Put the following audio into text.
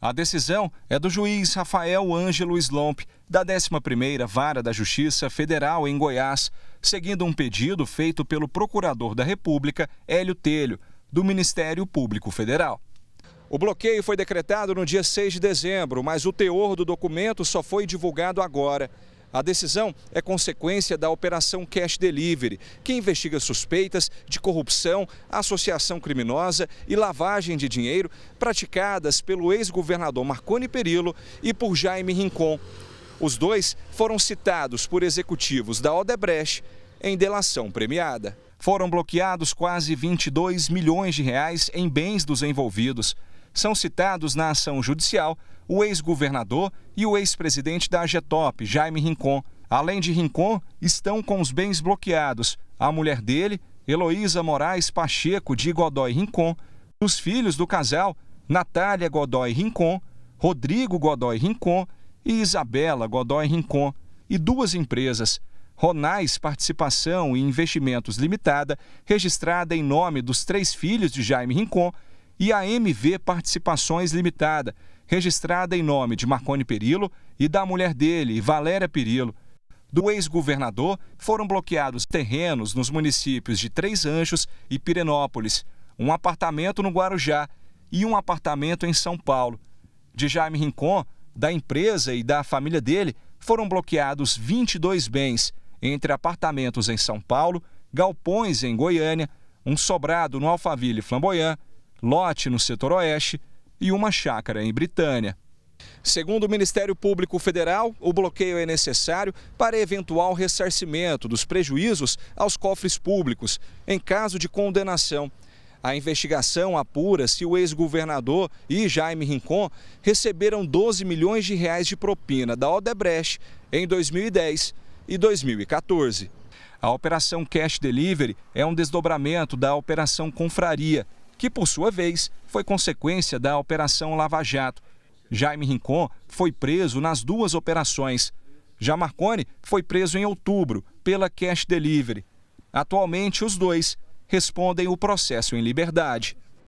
A decisão é do juiz Rafael Ângelo Slomp, da 11ª Vara da Justiça Federal em Goiás, seguindo um pedido feito pelo Procurador da República, Hélio Telho, do Ministério Público Federal. O bloqueio foi decretado no dia 6 de dezembro, mas o teor do documento só foi divulgado agora. A decisão é consequência da Operação Cash Delivery, que investiga suspeitas de corrupção, associação criminosa e lavagem de dinheiro praticadas pelo ex-governador Marconi Perillo e por Jaime Rincon. Os dois foram citados por executivos da Odebrecht em delação premiada. Foram bloqueados quase 22 milhões de reais em bens dos envolvidos são citados na ação judicial o ex-governador e o ex-presidente da AGETOP, Jaime Rincon. Além de Rincon, estão com os bens bloqueados a mulher dele, Heloísa Moraes Pacheco de Godoy Rincon, os filhos do casal, Natália Godoy Rincon, Rodrigo Godoy Rincon e Isabela Godoy Rincon, e duas empresas, Ronais Participação e Investimentos Limitada, registrada em nome dos três filhos de Jaime Rincon, e a MV Participações Limitada, registrada em nome de Marconi Perillo e da mulher dele, Valéria Perillo. Do ex-governador, foram bloqueados terrenos nos municípios de Três Anjos e Pirenópolis, um apartamento no Guarujá e um apartamento em São Paulo. De Jaime Rincon, da empresa e da família dele, foram bloqueados 22 bens, entre apartamentos em São Paulo, galpões em Goiânia, um sobrado no Alphaville Flamboyant lote no setor oeste e uma chácara em Britânia. Segundo o Ministério Público Federal, o bloqueio é necessário para eventual ressarcimento dos prejuízos aos cofres públicos em caso de condenação. A investigação apura se o ex-governador e Jaime Rincon receberam 12 milhões de reais de propina da Odebrecht em 2010 e 2014. A Operação Cash Delivery é um desdobramento da Operação Confraria, que por sua vez foi consequência da Operação Lava Jato. Jaime Rincon foi preso nas duas operações. Já Marconi foi preso em outubro pela Cash Delivery. Atualmente, os dois respondem o processo em liberdade.